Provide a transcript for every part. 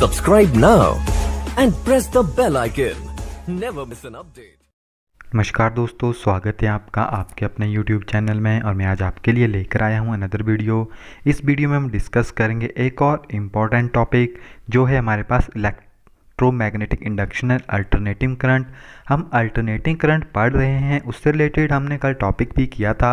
subscribe now and press the bell icon never miss an update नमस्कार दोस्तों स्वागत है आपका आपके अपने YouTube चैनल में और मैं आज आपके लिए लेकर आया हूँ अनदर वीडियो इस वीडियो में हम डिस्कस करेंगे एक और इम्पॉर्टेंट टॉपिक जो है हमारे पास elect electromagnetic induction and alternating current हम अल्टरनेटिंग करंट पढ़ रहे हैं उससे रिलेटेड हमने कल टॉपिक भी किया था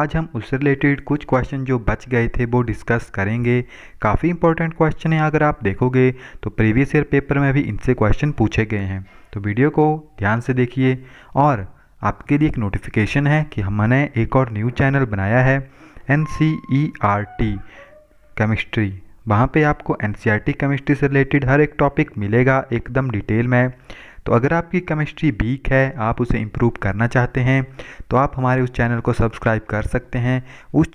आज हम उससे रिलेटेड कुछ क्वेश्चन जो बच गए थे वो डिस्कस करेंगे काफ़ी इंपॉर्टेंट क्वेश्चन है अगर आप देखोगे तो प्रीवियस ईयर पेपर में भी इनसे क्वेश्चन पूछे गए हैं तो वीडियो को ध्यान से देखिए और आपके लिए एक नोटिफिकेशन है कि हमने एक और न्यू चैनल बनाया है N C E R T chemistry वहाँ पे आपको एन केमिस्ट्री e से रिलेटेड हर एक टॉपिक मिलेगा एकदम डिटेल में तो अगर आपकी केमिस्ट्री वीक है आप उसे इम्प्रूव करना चाहते हैं तो आप हमारे उस चैनल को सब्सक्राइब कर सकते हैं उस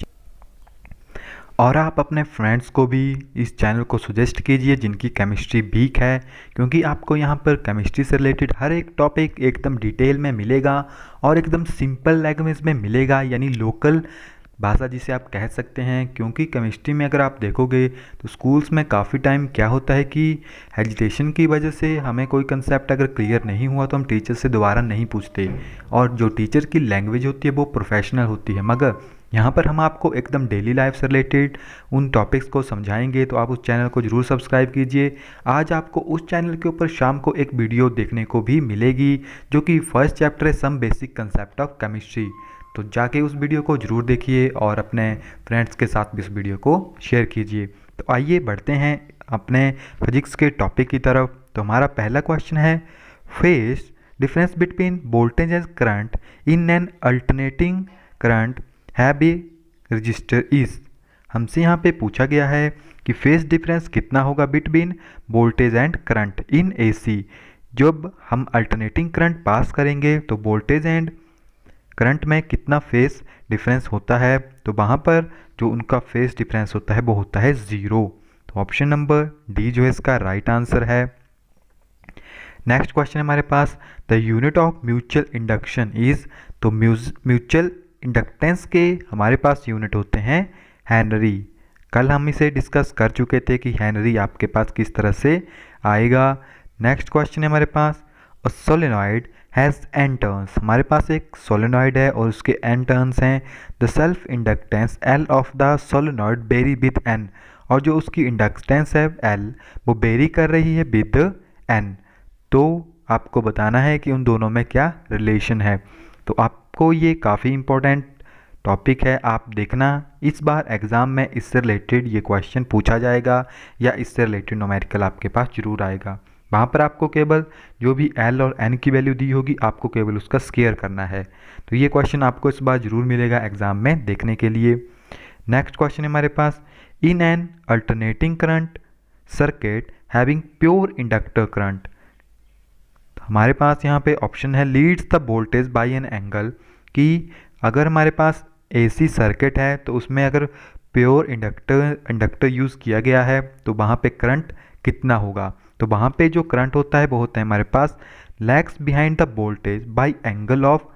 और आप अपने फ्रेंड्स को भी इस चैनल को सजेस्ट कीजिए जिनकी केमिस्ट्री वीक है क्योंकि आपको यहाँ पर केमिस्ट्री से रिलेटेड हर एक टॉपिक एकदम डिटेल में मिलेगा और एकदम सिंपल लैंग्वेज में मिलेगा यानी लोकल भाषा जिसे आप कह सकते हैं क्योंकि केमिस्ट्री में अगर आप देखोगे तो स्कूल्स में काफ़ी टाइम क्या होता है कि हेजिटेशन की वजह से हमें कोई कंसेप्ट अगर क्लियर नहीं हुआ तो हम टीचर से दोबारा नहीं पूछते और जो टीचर की लैंग्वेज होती है वो प्रोफेशनल होती है मगर यहाँ पर हम आपको एकदम डेली लाइफ से रिलेटेड उन टॉपिक्स को समझाएंगे तो आप उस चैनल को जरूर सब्सक्राइब कीजिए आज आपको उस चैनल के ऊपर शाम को एक वीडियो देखने को भी मिलेगी जो कि फर्स्ट चैप्टर है some basic concept of chemistry तो जाके उस वीडियो को ज़रूर देखिए और अपने फ्रेंड्स के साथ भी उस वीडियो को शेयर कीजिए तो आइए बढ़ते हैं अपने फिजिक्स के टॉपिक की तरफ तो हमारा पहला क्वेश्चन है phase difference between voltage and current in an alternating current है बी रजिस्टर इज हमसे यहाँ पे पूछा गया है कि फेस डिफरेंस कितना होगा between voltage and current in AC जब हम अल्टरनेटिंग करंट पास करेंगे तो वोल्टेज एंड करंट में कितना फेस डिफरेंस होता है तो वहाँ पर जो उनका फेस डिफरेंस होता है वो होता है ज़ीरो तो ऑप्शन नंबर डी जो है इसका राइट आंसर है नेक्स्ट क्वेश्चन हमारे पास the unit of mutual induction is तो म्यूचुअल इंडक्टेंस के हमारे पास यूनिट होते हैं हैनरी कल हम इसे डिस्कस कर चुके थे कि हैंनरी आपके पास किस तरह से आएगा नेक्स्ट क्वेश्चन है हमारे पास सोलिनॉइड हैज़ एन टर्न्स हमारे पास एक सोलिनॉइड है और उसके एन टर्न्स हैं the self inductance L of the solenoid vary with N और जो उसकी इंडक्टेंस है एल वो बेरी कर रही है विद एन तो आपको बताना है कि उन दोनों में क्या रिलेशन है तो आपको ये काफ़ी इम्पोर्टेंट टॉपिक है आप देखना इस बार एग्ज़ाम में इससे रिलेटेड ये क्वेश्चन पूछा जाएगा या इससे रिलेटेड नोमेरिकल आपके पास जरूर आएगा वहाँ पर आपको केवल जो भी एल और एन की वैल्यू दी होगी आपको केवल उसका स्केयर करना है तो ये क्वेश्चन आपको इस बार ज़रूर मिलेगा एग्जाम में देखने के लिए नेक्स्ट क्वेश्चन हमारे पास in an alternating current circuit having pure inductor current हमारे पास यहाँ पे ऑप्शन है leads the voltage by an angle कि अगर हमारे पास एसी सर्किट है तो उसमें अगर प्योर इंडक्टर इंडक्टर यूज़ किया गया है तो वहाँ पे करंट कितना होगा तो वहाँ पे जो करंट होता है वो होता है हमारे पास lags behind the voltage by angle of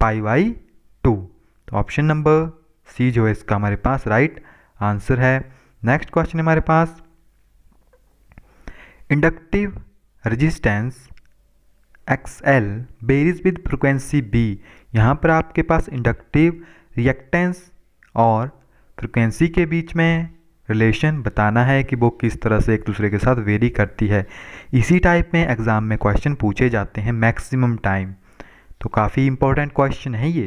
pi by two तो ऑप्शन नंबर सी जो है इसका हमारे पास राइट आंसर है नेक्स्ट क्वेश्चन हमारे पास inductive resistance X L varies with frequency B यहाँ पर आपके पास इंडक्टिव रिएक्टेंस और फ्रिक्वेंसी के बीच में रिलेशन बताना है कि वो किस तरह से एक दूसरे के साथ वेरी करती है इसी टाइप में एग्ज़ाम में क्वेश्चन पूछे जाते हैं मैक्सिमम टाइम तो काफ़ी इम्पोर्टेंट क्वेश्चन है ये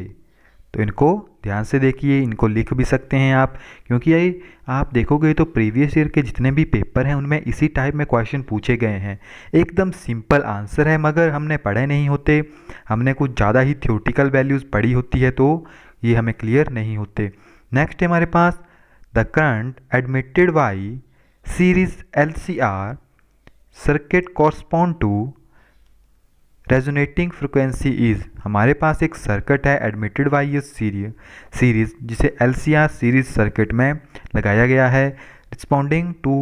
तो इनको ध्यान से देखिए इनको लिख भी सकते हैं आप क्योंकि ये आप देखोगे तो प्रीवियस ईयर के जितने भी पेपर हैं उनमें इसी टाइप में क्वेश्चन पूछे गए हैं एकदम सिंपल आंसर है मगर हमने पढ़े नहीं होते हमने कुछ ज़्यादा ही थियोटिकल वैल्यूज़ पढ़ी होती है तो ये हमें क्लियर नहीं होते नेक्स्ट हमारे पास The current admitted by series LCR circuit correspond to resonating frequency is हमारे पास एक सर्किट है एडमिटेड बाई ये सीरीज सीरीज जिसे एल सीरीज सर्किट में लगाया गया है रिस्पॉन्डिंग टू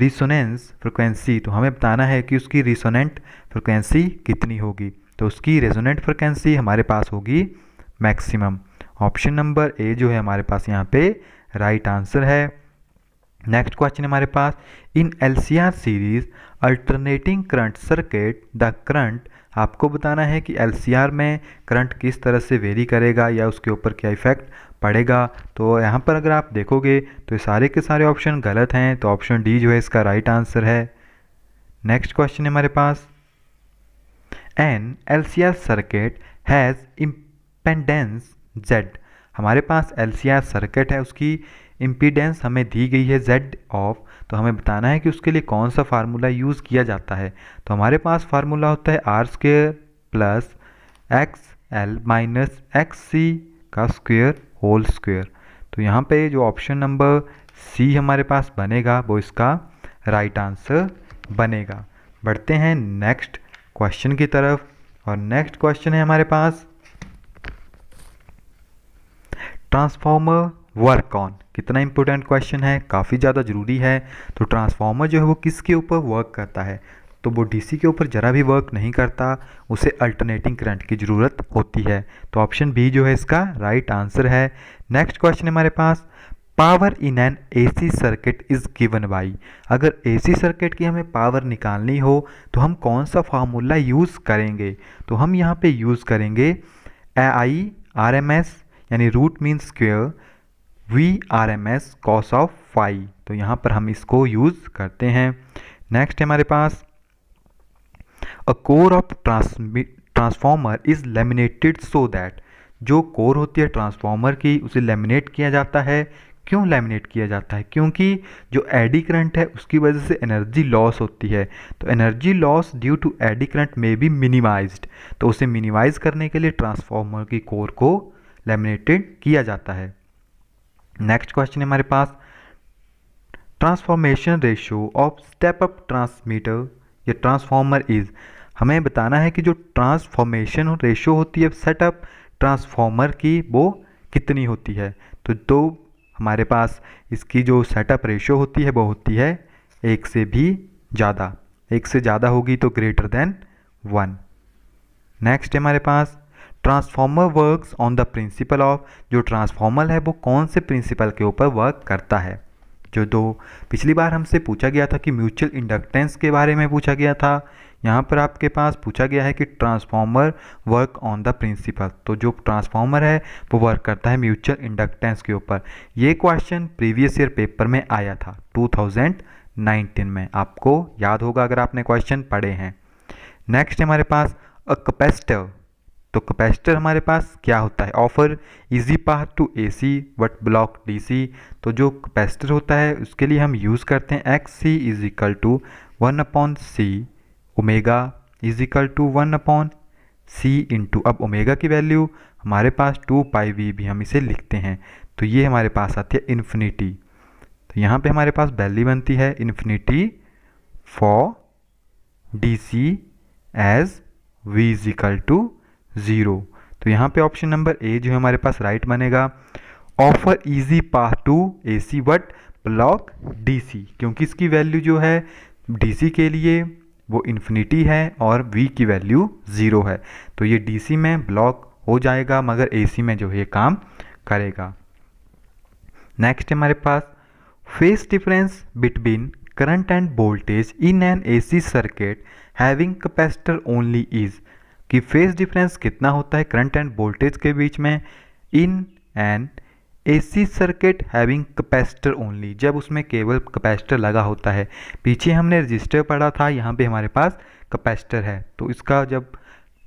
रिसोनेंस फ्रिक्वेंसी तो हमें बताना है कि उसकी रिसोनेंट फ्रिक्वेंसी कितनी होगी तो उसकी रेजोनेंट फ्रिक्वेंसी हमारे पास होगी मैक्सिमम ऑप्शन नंबर ए जो है हमारे पास यहाँ पे राइट आंसर है नेक्स्ट क्वेश्चन हमारे पास in L series alternating current circuit the current आपको बताना है कि एल में करंट किस तरह से वेरी करेगा या उसके ऊपर क्या इफेक्ट पड़ेगा तो यहाँ पर अगर आप देखोगे तो सारे के सारे ऑप्शन गलत हैं तो ऑप्शन डी जो है इसका राइट right आंसर है नेक्स्ट क्वेश्चन है हमारे पास an L circuit has impedance Z हमारे पास एल सर्किट है उसकी इम्पीडेंस हमें दी गई है जेड ऑफ तो हमें बताना है कि उसके लिए कौन सा फार्मूला यूज़ किया जाता है तो हमारे पास फार्मूला होता है R square plus X L minus X C का स्क्वेयर होल स्क्वेयर तो यहाँ पे जो ऑप्शन नंबर सी हमारे पास बनेगा वो इसका राइट आंसर बनेगा बढ़ते हैं नेक्स्ट क्वेश्चन की तरफ और नेक्स्ट क्वेश्चन है हमारे पास ट्रांसफार्मर वर्क ऑन कितना इंपॉर्टेंट क्वेश्चन है काफ़ी ज़्यादा ज़रूरी है तो ट्रांसफार्मर जो है वो किसके ऊपर वर्क करता है तो वो डीसी के ऊपर ज़रा भी वर्क नहीं करता उसे अल्टरनेटिंग करंट की ज़रूरत होती है तो ऑप्शन बी जो है इसका राइट right आंसर है नेक्स्ट क्वेश्चन हमारे पास power in an AC circuit is given by अगर एसी सर्किट की हमें पावर निकालनी हो तो हम कौन सा फार्मूला यूज़ करेंगे तो हम यहाँ पे यूज़ करेंगे A I R M S यानी root mean square V R M S cos of phi तो यहाँ पर हम इसको यूज़ करते हैं नेक्स्ट हमारे पास a core of transformer is laminated so that जो कोर होती है ट्रांसफॉर्मर की उसे लेमिनेट किया जाता है क्यों लेमिनेट किया जाता है क्योंकि जो एडी करंट है उसकी वजह से एनर्जी लॉस होती है तो energy loss due to eddy current में बी मिनिमाइज्ड तो उसे मिनिमाइज करने के लिए ट्रांसफॉर्मर की कोर को लेमिनेटेड किया जाता है नेक्स्ट क्वेश्चन हमारे पास transformation ratio of step up transmitter या ट्रांसफॉर्मर इज़ हमें बताना है कि जो ट्रांसफॉर्मेशन रेशो होती है सेटअप ट्रांसफॉर्मर की वो कितनी होती है तो दो हमारे पास इसकी जो सेटअप रेशो होती है वो होती है एक से भी ज़्यादा एक से ज़्यादा होगी तो ग्रेटर देन वन नेक्स्ट हमारे पास transformer works on the principle of जो ट्रांसफॉर्मर है वो कौन से प्रिंसिपल के ऊपर वर्क करता है जो दो पिछली बार हमसे पूछा गया था कि म्यूचुअल इंडक्टेंस के बारे में पूछा गया था यहाँ पर आपके पास पूछा गया है कि transformer work on the principle तो जो ट्रांसफॉर्मर है वो वर्क करता है म्यूचुअल इंडक्टेंस के ऊपर ये क्वेश्चन प्रीवियस ईयर पेपर में आया था 2019 में आपको याद होगा अगर आपने क्वेश्चन पढ़े हैं नेक्स्ट हमारे पास अ कैपेसिटर तो कैपेसिटर हमारे पास क्या होता है offer easy path to AC but block DC तो जो कैपेसिटर होता है उसके लिए हम यूज़ करते हैं X C is equal to one upon C omega is equal to one upon C into अब ओमेगा की वैल्यू हमारे पास टू पाई वी भी हम इसे लिखते हैं तो ये हमारे पास आती है इन्फिनिटी तो यहाँ पर हमारे पास वैल्यू बनती है infinity for D C as V is two zero तो यहाँ पे ऑप्शन नंबर ए जो है हमारे पास राइट बनेगा offer easy path to A C but block D C क्योंकि इसकी वैल्यू जो है डी सी के लिए वो इन्फिनिटी है और वी की वैल्यू ज़ीरो है तो ये डी सी में ब्लॉक हो जाएगा मगर ए सी में जो है ये काम करेगा नेक्स्ट हमारे पास phase difference between current and voltage in an A C circuit having capacitor only is कि फेज डिफरेंस कितना होता है करंट एंड वोल्टेज के बीच में in an AC circuit having capacitor only जब उसमें केवल कैपेसिटर लगा होता है पीछे हमने रजिस्टर पढ़ा था यहाँ पे हमारे पास कैपेसिटर है तो इसका जब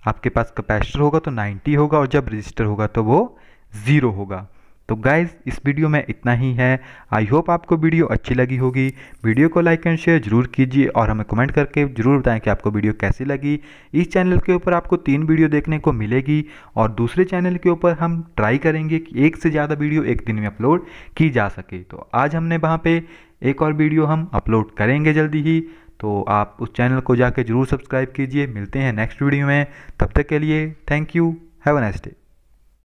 आपके पास कैपेसिटर होगा तो 90 होगा और जब रजिस्टर होगा तो वो ज़ीरो होगा तो गाइज़ इस वीडियो में इतना ही है आई होप आपको वीडियो अच्छी लगी होगी वीडियो को लाइक एंड शेयर जरूर कीजिए और हमें कमेंट करके ज़रूर बताएं कि आपको वीडियो कैसी लगी इस चैनल के ऊपर आपको तीन वीडियो देखने को मिलेगी और दूसरे चैनल के ऊपर हम ट्राई करेंगे कि एक से ज़्यादा वीडियो एक दिन में अपलोड की जा सके तो आज हमने वहाँ पर एक और वीडियो हम अपलोड करेंगे जल्दी ही तो आप उस चैनल को जाके ज़रूर सब्सक्राइब कीजिए मिलते हैं नेक्स्ट वीडियो में तब तक के लिए thank you have a nice day